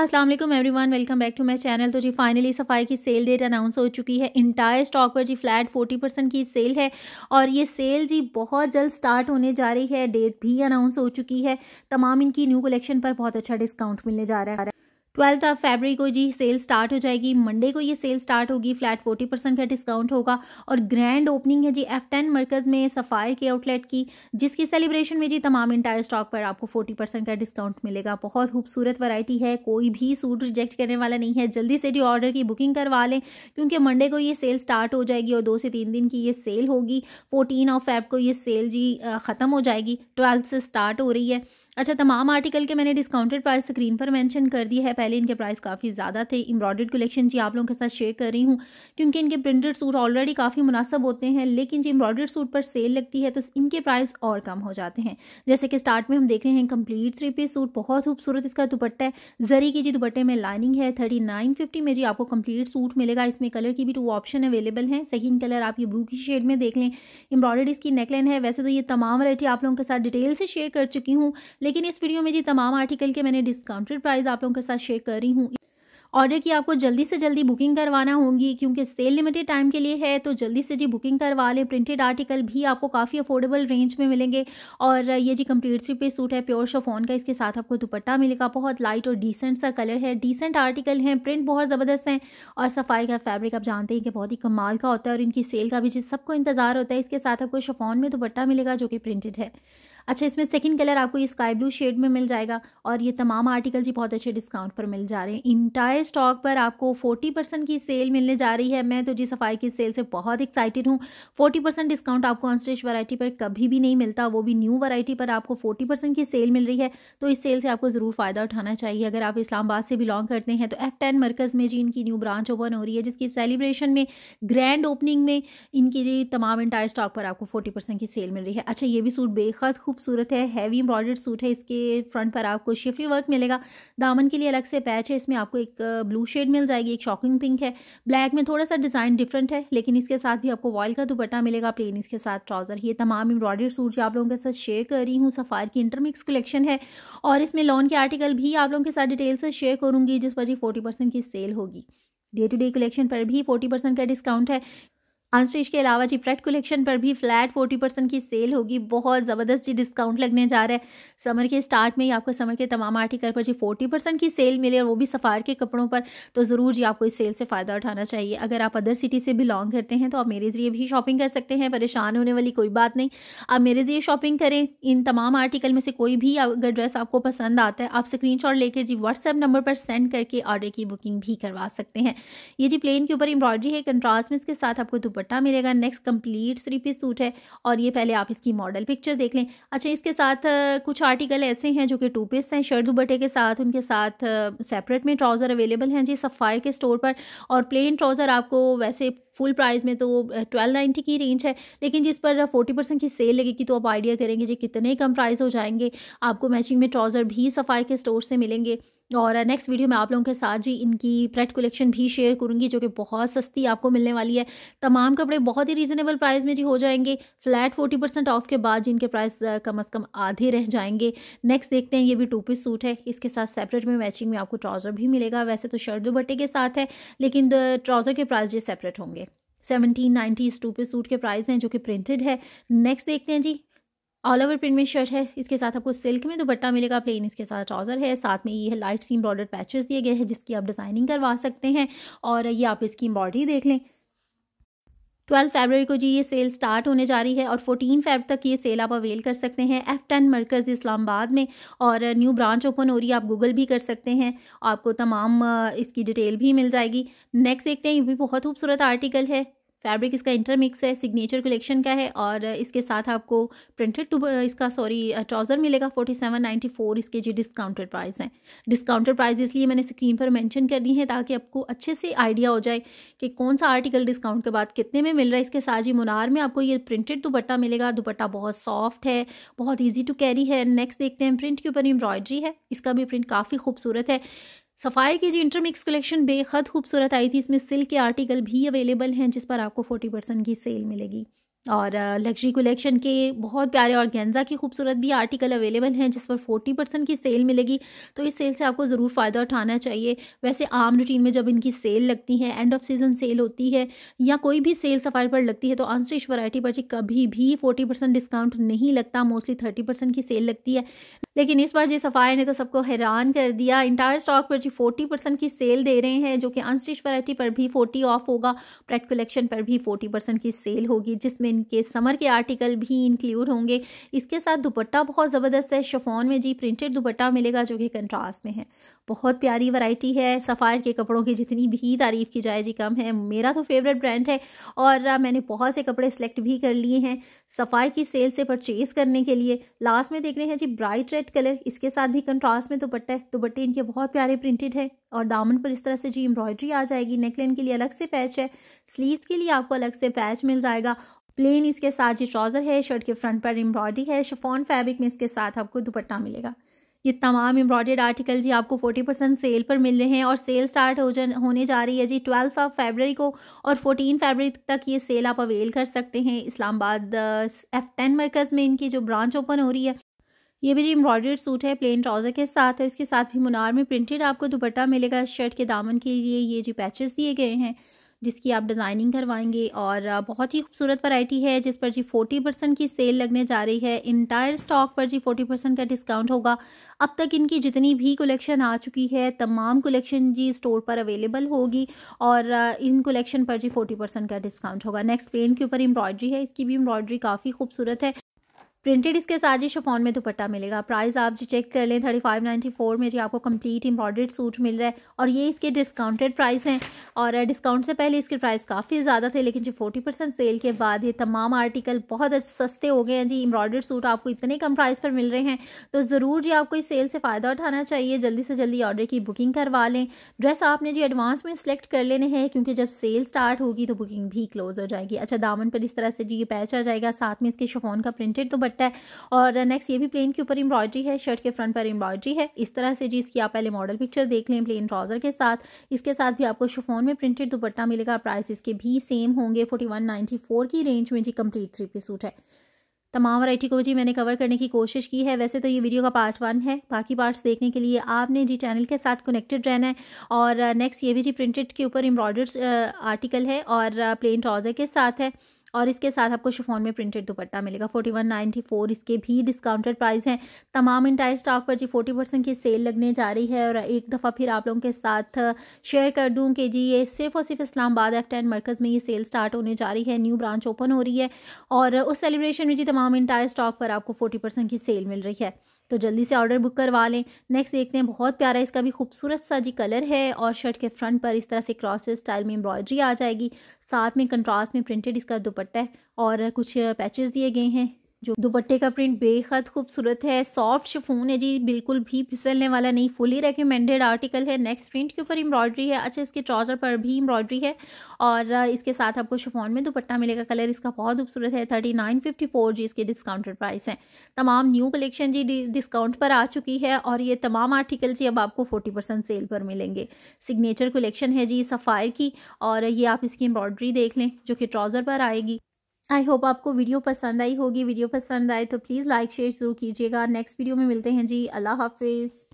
Aslam everyone welcome back to my channel तो जी finally सफाई की सेल डेट अनाउंस हो चुकी है इंटायर स्टॉक पर जी फ्लैट फोर्टी परसेंट की सेल है और ये सेल जी बहुत जल्द स्टार्ट होने जा रही है डेट भी अनाउंस हो चुकी है तमाम इनकी न्यू कलेक्शन पर बहुत अच्छा डिस्काउंट मिलने जा रहा है ट्वेल्थ ऑफ फेबरी को जी सेल स्टार्ट हो जाएगी मंडे को ये सेल स्टार्ट होगी फ्लैट फोर्टी परसेंट का डिस्काउंट होगा और ग्रैंड ओपनिंग है जी एफ टेन मरकज में सफ़ायर के आउटलेट की जिसकी सेलिब्रेशन में जी तमाम इंटायर स्टॉक पर आपको फोर्टी परसेंट का डिस्काउंट मिलेगा बहुत खूबसूरत वैरायटी है कोई भी सूट रिजेक्ट करने वाला नहीं है जल्दी से जी ऑर्डर की बुकिंग करवा लें क्योंकि मंडे को ये सेल स्टार्ट हो जाएगी और दो से तीन दिन की ये सेल होगी फोर्टीन ऑफ फैब को ये सेल जी ख़त्म हो जाएगी ट्वेल्थ से स्टार्ट हो रही है अच्छा तमाम आर्टिकल के मैंने डिस्काउंटेड प्राइस स्क्रीन पर मैंशन कर दी है पहले इनके प्राइस काफ़ी ज़्यादा थे एम्ब्रॉयड कलेक्शन जी आप लोगों के साथ शेयर कर रही हूँ क्योंकि इनके प्रिंटेड सूट ऑलरेडी काफ़ी मुनासब होते हैं लेकिन जी एम्ब्रॉयड सूट पर सेल लगती है तो इनके प्राइस और कम हो जाते हैं जैसे कि स्टार्ट में हम देख रहे हैं कम्प्लीट थ्री पीस सूट बहुत खूबसूरत इसका दुपट्टा है जरी की जी दुपट्टे में लाइनिंग है थर्टी नाइन फिफ्टी में जी आपको कम्प्लीट सूट मिलेगा इसमें कलर की भी टू ऑप्शन अवेलेबल है सेकेंड कलर आप ये ब्लू की शेड में देख लें एम्ब्रॉयड इसकी नेकलाइन है वैसे तो ये तमाम वरायटी आप लोगों के साथ डिटेल से शेयर कर चुकी हूँ लेकिन इस वीडियो में जी तमाम आर्टिकल के मैंने डिस्काउंटेड प्राइस आप लोगों के साथ शेयर कर रही हूँ ऑर्डर की आपको जल्दी से जल्दी बुकिंग करवाना होगी क्योंकि सेल लिमिटेड टाइम के लिए है तो जल्दी से जी बुकिंग करवा लें प्रिंटेड आर्टिकल भी आपको काफ़ी अफोर्डेबल रेंज में मिलेंगे और ये जी कम्प्लीट सी पे सूट है प्योर शोफोन का इसके साथ आपको दुपट्टा मिलेगा बहुत लाइट और डिसेंट सा कलर है डिसेंट आर्टिकल हैं प्रिंट बहुत ज़बरदस्त हैं और सफाई का फैब्रिक आप जानते हैं कि बहुत ही कमाल का होता है और इनकी सेल का भी जिस सबको इंतज़ार होता है इसके साथ आपको शोफोन में दुपट्टा मिलेगा जो कि प्रिंटेड है अच्छा इसमें सेकंड कलर आपको ये स्काई ब्लू शेड में मिल जाएगा और ये तमाम आर्टिकल जी बहुत अच्छे डिस्काउंट पर मिल जा रहे हैं इंटायर स्टॉक पर आपको फोर्टी परसेंट की सेल मिलने जा रही है मैं तो जी सफाई की सेल से बहुत एक्साइटेड हूँ फोर्टी परसेंट डिस्काउंट आपको अनस्टेज वैरायटी पर कभी भी नहीं मिलता वो भी न्यू वरायटी पर आपको फोर्टी परसेंट की सेल मिल रही है तो इस सेल से आपको ज़रूर फ़ायदा उठाना चाहिए अगर आप इस्लामाबाद से बिलोंग करते हैं तो एफ टेन में जी इनकी न्यू ब्रांच ओपन हो रही है जिसकी सेलिब्रेशन में ग्रैंड ओपनिंग में इनकी तमाम इंटायर स्टॉक पर आपको फोर्टी परसेंट की सेल मिल रही है अच्छा ये भी सूट बेहद खूब खूबसूरत है हैवी एम्ब्रॉयडर्ड सूट है इसके फ्रंट पर आपको शिफली वर्क मिलेगा दामन के लिए अलग से पैच है इसमें आपको एक ब्लू uh, शेड मिल जाएगी एक शॉकिंग पिंक है ब्लैक में थोड़ा सा डिज़ाइन डिफरेंट है लेकिन इसके साथ भी आपको वॉल का दुपट्टा मिलेगा प्लेन इसके साथ ट्राउज़र ये तमाम एम्ब्रॉयडर्ड सूट जो आप लोगों के साथ शेयर कर रही हूँ सफ़ार की इंटरमिक्स कलेक्शन है और इसमें लॉन के आर्टिकल भी आप लोगों के साथ डिटेल से शेयर करूँगी जिस पर जी फोर्टी की सेल होगी डे टू डे कलेक्शन पर भी फोर्टी परसेंट का डिस्काउंट है अंशेष के अलावा जी प्रेट कलेक्शन पर भी फ्लैट फोर्टी परसेंट की सेल होगी बहुत ज़बरदस्त जी डिस्काउंट लगने जा रहा है समर के स्टार्ट में ही आपको समर के तमाम आर्टिकल पर जी फोर्टी परसेंट की सेल मिले और वो भी सफ़ार के कपड़ों पर तो ज़रूर जी आपको इस सेल से फ़ायदा उठाना चाहिए अगर आप अदर सिटी से बिलोंग करते हैं तो आप मेरे ज़रिए भी शॉपिंग कर सकते हैं परेशान होने वाली कोई बात नहीं आप मेरे ज़रिए शॉपिंग करें इन तमाम आर्टिकल में से कोई भी अगर ड्रेस आपको पसंद आता है आप स्क्रीन लेकर जी व्हाट्सएप नंबर पर सेंड करके ऑर्डर की बुकिंग भी करवा सकते हैं ये जी प्लेन के ऊपर एम्ब्रॉयडरी है कंट्रास्ट में इसके साथ आपको दुपट्टा मिलेगा next complete three piece suit है और ये पहले आप इसकी मॉडल पिक्चर देख लें अच्छा इसके साथ कुछ आर्टिकल ऐसे हैं जो कि टू पीस हैं शर्ट दुपट्टे के साथ उनके साथ सेपरेट में ट्राउज़र अवेलेबल हैं जी सफ़ाई के स्टोर पर और प्लेन ट्राउज़र आपको वैसे फुल प्राइस में तो ट्वेल्व नाइन्टी की रेंज है लेकिन जिस पर फोर्टी परसेंट की सेल लगेगी तो आप आइडिया करेंगे जी कितने कम प्राइस हो जाएंगे आपको मैचिंग में ट्राउज़र भी सफ़ाई के स्टोर से मिलेंगे और नेक्स्ट वीडियो में आप लोगों के साथ जी इनकी प्रेट कलेक्शन भी शेयर करूँगी जो कि बहुत सस्ती आपको मिलने वाली है तमाम कपड़े बहुत ही रीज़नेबल प्राइस में जी हो जाएंगे फ्लैट फोर्टी परसेंट ऑफ के बाद जिनके प्राइस कम अज़ कम आधे रह जाएंगे नेक्स्ट देखते हैं ये भी टू पीस सूट है इसके साथ सेपरेट में मैचिंग में आपको ट्राउज़र भी मिलेगा वैसे तो शर्ट दुपट्टे के साथ है लेकिन ट्राउज़र के प्राइस ये सेपरेट होंगे seventeen nineties two piece suit के प्राइस हैं जो कि प्रिंटेड है नेक्स्ट देखते हैं जी ऑल ओवर प्रिंट में शर्ट है इसके साथ आपको सिल्क में दुपट्टा मिलेगा प्लेन इसके साथ ट्राउज़र है साथ में ये है लाइट सी एम्ब्रॉडर पैचेस दिए गए हैं जिसकी आप डिज़ाइनिंग करवा सकते हैं और ये आप इसकी एम्ब्रॉयडरी देख लें 12 फरवरी को जी ये सेल स्टार्ट होने जा रही है और फोर्टीन फेब तक ये सेल आप अवेल कर सकते हैं एफ टेन मरकज़ इस्लामाबाद में और न्यू ब्रांच ओपन हो रही है आप गूगल भी कर सकते हैं आपको तमाम इसकी डिटेल भी मिल जाएगी नेक्स्ट देखते हैं ये भी बहुत खूबसूरत आर्टिकल है फैब्रिक इसका इंटरमिक्स है सिग्नेचर कलेक्शन का है और इसके साथ आपको प्रिंटेड टू तो, इसका सॉरी ट्राउज़र मिलेगा फोर्टी सेवन नाइन्टी फोर इसके जी डिस्काउंटेड प्राइस हैं डिस्काउंटेड प्राइस इसलिए मैंने स्क्रीन पर मेंशन कर दी है ताकि आपको अच्छे से आइडिया हो जाए कि कौन सा आर्टिकल डिस्काउंट के बाद कितने में मिल रहा है इसके साथ ही मुनार में आपको ये प्रिंटेड दुपट्टा मिलेगा दुपट्टा बहुत सॉफ्ट है बहुत ईजी टू कैरी है नेक्स्ट देखते हैं प्रिंट के ऊपर एम्ब्रॉयड्री है इसका भी प्रिंट काफ़ी खूबसूरत है सफ़ायर की जी इंटरमिक्स कलेक्शन बेहद खूबसूरत आई थी इसमें सिल्क के आर्टिकल भी अवेलेबल हैं जिस पर आपको फोर्टी परसेंट की सेल मिलेगी और लग्जरी कलेक्शन के बहुत प्यारे और गेंजा की खूबसूरत भी आर्टिकल अवेलेबल हैं जिस पर 40 परसेंट की सेल मिलेगी तो इस सेल से आपको ज़रूर फ़ायदा उठाना चाहिए वैसे आम रूटीन में जब इनकी सेल लगती है एंड ऑफ सीजन सेल होती है या कोई भी सेल सफाई पर लगती है तो अनस्टिच वैरायटी पर कभी भी फोर्टी परसेंट डिस्काउंट नहीं लगता मोस्टली थर्टी परसेंट की सेल लगती है लेकिन इस बार जी सफ़ाई ने तो सबको हैरान कर दिया इंटायर स्टॉक पर जी फोर्टी परसेंट की सेल दे रहे हैं जो कि अनस्टिच वैरायटी पर भी फोर्टी ऑफ होगा प्रेट कलेक्शन पर भी फोर्टी परसेंट की सेल होगी जिसमें इनके समर के आर्टिकल भी इंक्लूड होंगे इसके साथ दुपट्टा बहुत ज़बरदस्त है शफोन में जी प्रिंटेड दुपट्टा मिलेगा जो कि कंट्रास्ट में है बहुत प्यारी वैरायटी है सफ़ायर के कपड़ों की जितनी भी तारीफ़ की जाए जी कम है मेरा तो फेवरेट ब्रांड है और मैंने बहुत से कपड़े सेलेक्ट भी कर लिए हैं सफ़ायर की सेल से परचेज़ करने के लिए लास्ट में देख रहे हैं जी ब्राइट रेड कलर इसके साथ भी कंट्रास्ट में दुपट्टा है दुपट्टे इनके बहुत प्यारे प्रिंटेड हैं और दामन पर इस तरह से जी एम्ब्रॉयडरी आ जाएगी नेकलाइन के लिए अलग से पैच है स्लीव्स के लिए आपको अलग से पैच मिल जाएगा प्लेन इसके साथ ये ट्राउज़र है शर्ट के फ्रंट पर एम्ब्रॉयडरी है शिफॉन फैब्रिक में इसके साथ आपको दुपट्टा मिलेगा ये तमाम एम्ब्रॉयडेड आर्टिकल जी आपको 40 परसेंट सेल पर मिल रहे हैं और सेल स्टार्ट हो जा होने जा रही है जी ट्वेल्थ ऑफ फेबररी को और 14 फरवरी तक ये सेल आप अवेल कर सकते हैं इस्लामाबाद एफ टेन मरकज़ में इनकी जो ब्रांच ओपन हो रही है ये भी जी एम्ब्रॉयडर्ड सूट है प्लेन ट्राउज़र के साथ है इसके साथ भी मुनार में प्रिंटेड आपको दुपट्टा मिलेगा शर्ट के दामन के लिए ये जी पैचेस दिए गए हैं जिसकी आप डिज़ाइनिंग करवाएंगे और बहुत ही खूबसूरत वैरायटी है जिस पर जी फोर्टी परसेंट की सेल लगने जा रही है इंटायर स्टॉक पर जी फोर्टी परसेंट का डिस्काउंट होगा अब तक इनकी जितनी भी कलेक्शन आ चुकी है तमाम कलेक्शन जी स्टोर पर अवेलेबल होगी और इन कलेक्शन पर जी फोर्टी परसेंट का डिस्काउंट होगा नेक्स्ट प्लेन के ऊपर एम्ब्रॉयड्री है इसकी भी एम्ब्रॉयड्री काफ़ी खूबसूरत है प्रिंटेड इसके साथ ही शिफॉन में दुपट्टा मिलेगा प्राइस आप जी चेक कर लें थर्टी फाइव नाइन्टी फोर में जी आपको कंप्लीट एम्ब्रॉयड सूट मिल रहा है और ये इसके डिस्काउंटेड प्राइस हैं और डिस्काउंट से पहले इसके प्राइस काफ़ी ज़्यादा थे लेकिन जो फोर्टी परसेंट सेल के बाद ये तमाम आर्टिकल बहुत सस्ते हो गए हैं जी एम्ब्रॉयड सूट आपको इतने कम प्राइस पर मिल रहे हैं तो ज़रूर जी आपको इस सेल से फ़ायदा उठाना चाहिए जल्दी से जल्दी ऑर्डर की बुकिंग करवा लें ड्रेस आपने जी एडवांस में सिलेक्ट कर लेने हैं क्योंकि जब सेल स्टार्ट होगी तो बुकिंग भी क्लोज़ हो जाएगी अच्छा दामन पर इस तरह से जी ये पैच आ जाएगा साथ में इसके शफोन का प्रिंटेड तो दुपट्टा है और नेक्स्ट ये भी प्लेन के ऊपर एम्ब्रॉयडरी है शर्ट के फ्रंट पर एम्ब्रॉयडरी है इस तरह से जी इसकी आप पहले मॉडल पिक्चर देख लें प्लेन ट्राउजर के साथ इसके साथ भी आपको शुफोन में प्रिंटेड दुपट्टा मिलेगा प्राइस इसके भी सेम होंगे फोर्टी की रेंज में जी कम्प्लीट थ्री पी सूट है तमाम वैरायटी को जी मैंने कवर करने की कोशिश की है वैसे तो ये वीडियो का पार्ट वन है बाकी पार्ट्स देखने के लिए आपने जी चैनल के साथ कनेक्टेड रहना है और नेक्स्ट ये भी जी प्रिंटेड के ऊपर एम्ब्रॉयडर्ड आर्टिकल है और प्लेन ट्राउज़र के साथ है और इसके साथ आपको शिफोन में प्रिंटेड दुपट्टा मिलेगा फोर्टी वन नाइन्टी फोर इसके भी डिस्काउंटेड प्राइस हैं तमाम इंटायर स्टॉक पर जी फोर्टी परसेंट की सेल लगने जा रही है और एक दफ़ा फिर आप लोगों के साथ शेयर कर दूं कि जी ये सिर्फ और सिर्फ इस्लामाबाद एफ टेन मरकज़ में ये सेल स्टार्ट होने जा रही है न्यू ब्रांच ओपन हो रही है और उस सेलिब्रेशन में जी तमाम इंटायर स्टॉक पर आपको फोर्टी परसेंट की सेल मिल रही है तो जल्दी से ऑर्डर बुक करवा लें नेक्स्ट देखते हैं बहुत प्यारा इसका भी खूबसूरत सा जी कलर है और शर्ट के फ्रंट पर इस तरह से क्रॉसेस स्टाइल में एम्ब्रॉयडरी आ जाएगी साथ में कंट्रास्ट में प्रिंटेड इसका दुपट्टा है और कुछ पैचेस दिए गए हैं जो दुपट्टे का प्रिंट बेहद खूबसूरत है सॉफ्ट शिफोन है जी बिल्कुल भी फिसलने वाला नहीं फुली रेकमेंडेड आर्टिकल है नेक्स्ट प्रिंट के ऊपर एम्ब्रॉयडरी है अच्छा इसके ट्राउजर पर भी एम्ब्रॉयडरी है और इसके साथ आपको शिफोन में दुपट्टा मिलेगा कलर इसका बहुत खूबसूरत है थर्टी नाइन फिफ्टी फोर जी इसके डिस्काउंटेड प्राइस है तमाम न्यू कलेक्शन जी डिस्काउंट पर आ चुकी है और ये तमाम आर्टिकल जी अब आपको फोर्टी परसेंट सेल पर मिलेंगे सिग्नेचर कलेक्शन है जी सफ़ायर की और ये आप इसकी एम्ब्रॉयडरी देख लें जो कि ट्राउज़र पर आएगी आई होप आपको वीडियो पसंद आई होगी वीडियो पसंद आए तो प्लीज़ लाइक शेयर ज़रूर कीजिएगा नेक्स्ट वीडियो में मिलते हैं जी अल्लाह हाफिज़